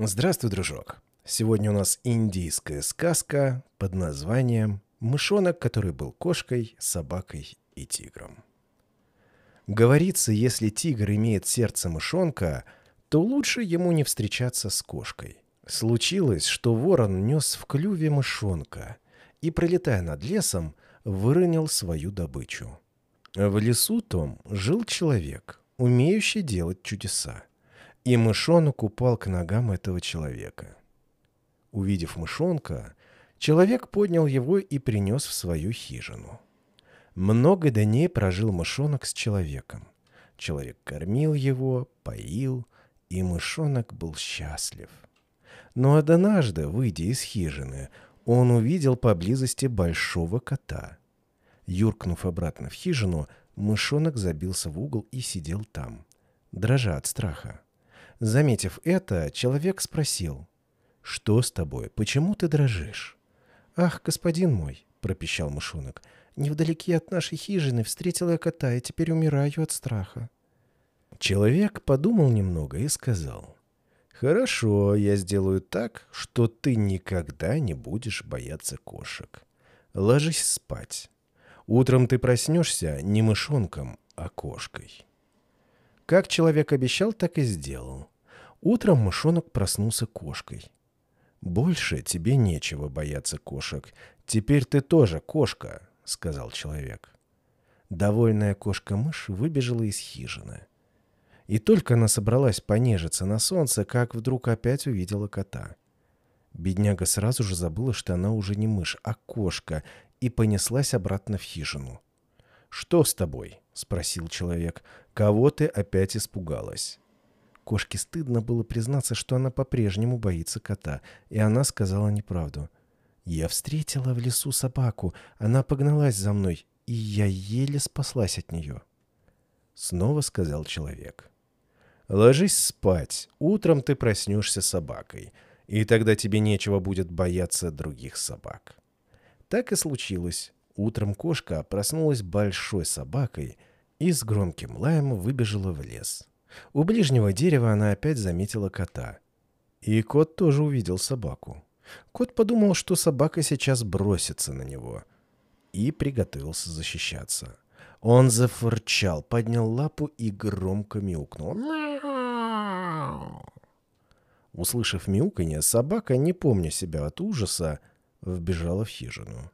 Здравствуй, дружок. Сегодня у нас индийская сказка под названием «Мышонок, который был кошкой, собакой и тигром». Говорится, если тигр имеет сердце мышонка, то лучше ему не встречаться с кошкой. Случилось, что ворон нес в клюве мышонка и, пролетая над лесом, выронил свою добычу. В лесу том жил человек, умеющий делать чудеса. И мышонок упал к ногам этого человека. Увидев мышонка, человек поднял его и принес в свою хижину. Много дней прожил мышонок с человеком. Человек кормил его, поил, и мышонок был счастлив. Но однажды, выйдя из хижины, он увидел поблизости большого кота. Юркнув обратно в хижину, мышонок забился в угол и сидел там, дрожа от страха. Заметив это, человек спросил. «Что с тобой? Почему ты дрожишь?» «Ах, господин мой!» — пропищал мышонок. «Невдалеке от нашей хижины встретил я кота, и теперь умираю от страха». Человек подумал немного и сказал. «Хорошо, я сделаю так, что ты никогда не будешь бояться кошек. Ложись спать. Утром ты проснешься не мышонком, а кошкой». Как человек обещал, так и сделал. Утром мышонок проснулся кошкой. «Больше тебе нечего бояться кошек. Теперь ты тоже кошка», — сказал человек. Довольная кошка-мышь выбежала из хижины. И только она собралась понежиться на солнце, как вдруг опять увидела кота. Бедняга сразу же забыла, что она уже не мышь, а кошка, и понеслась обратно в хижину. «Что с тобой?» — спросил человек. «Кого ты опять испугалась?» Кошке стыдно было признаться, что она по-прежнему боится кота, и она сказала неправду. «Я встретила в лесу собаку, она погналась за мной, и я еле спаслась от нее». Снова сказал человек. «Ложись спать, утром ты проснешься собакой, и тогда тебе нечего будет бояться других собак». Так и случилось. Утром кошка проснулась большой собакой и с громким лаем выбежала в лес. У ближнего дерева она опять заметила кота. И кот тоже увидел собаку. Кот подумал, что собака сейчас бросится на него. И приготовился защищаться. Он зафырчал, поднял лапу и громко мяукнул. Услышав мяуканье, собака, не помня себя от ужаса, вбежала в хижину.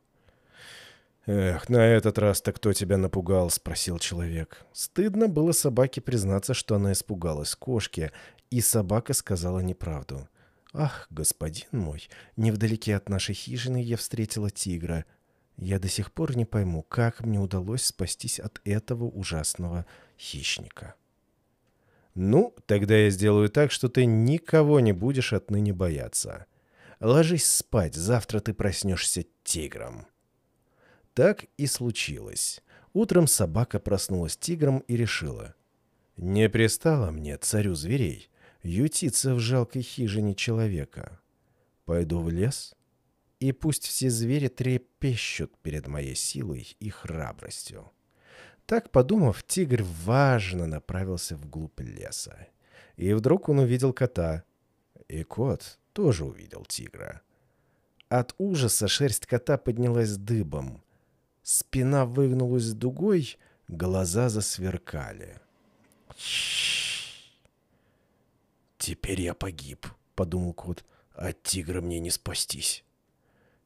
«Эх, на этот раз-то кто тебя напугал?» — спросил человек. Стыдно было собаке признаться, что она испугалась кошки, и собака сказала неправду. «Ах, господин мой, невдалеке от нашей хижины я встретила тигра. Я до сих пор не пойму, как мне удалось спастись от этого ужасного хищника». «Ну, тогда я сделаю так, что ты никого не будешь отныне бояться. Ложись спать, завтра ты проснешься тигром». Так и случилось. Утром собака проснулась тигром и решила. «Не пристало мне, царю зверей, ютиться в жалкой хижине человека. Пойду в лес, и пусть все звери трепещут перед моей силой и храбростью». Так подумав, тигр важно направился вглубь леса. И вдруг он увидел кота. И кот тоже увидел тигра. От ужаса шерсть кота поднялась дыбом. Спина выгнулась дугой, глаза засверкали. «Теперь я погиб», — подумал кот. «От тигра мне не спастись».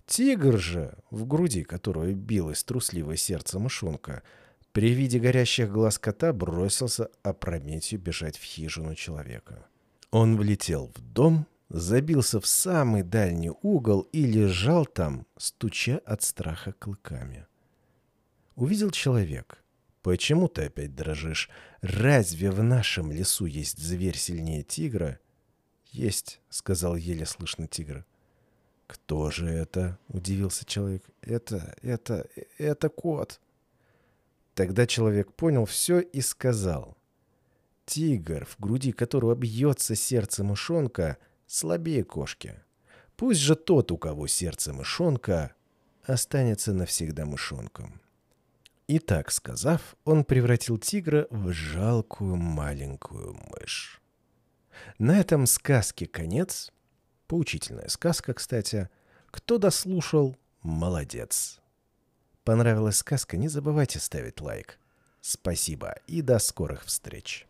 Тигр же, в груди которого билось трусливое сердце мышонка, при виде горящих глаз кота бросился опрометью бежать в хижину человека. Он влетел в дом, забился в самый дальний угол и лежал там, стуча от страха клыками увидел человек. «Почему ты опять дрожишь? Разве в нашем лесу есть зверь сильнее тигра?» «Есть», — сказал еле слышно тигр. «Кто же это?» — удивился человек. «Это, это, это кот». Тогда человек понял все и сказал. «Тигр, в груди которого бьется сердце мышонка, слабее кошки. Пусть же тот, у кого сердце мышонка, останется навсегда мышонком». И так сказав, он превратил тигра в жалкую маленькую мышь. На этом сказке конец. Поучительная сказка, кстати. Кто дослушал, молодец. Понравилась сказка, не забывайте ставить лайк. Спасибо и до скорых встреч.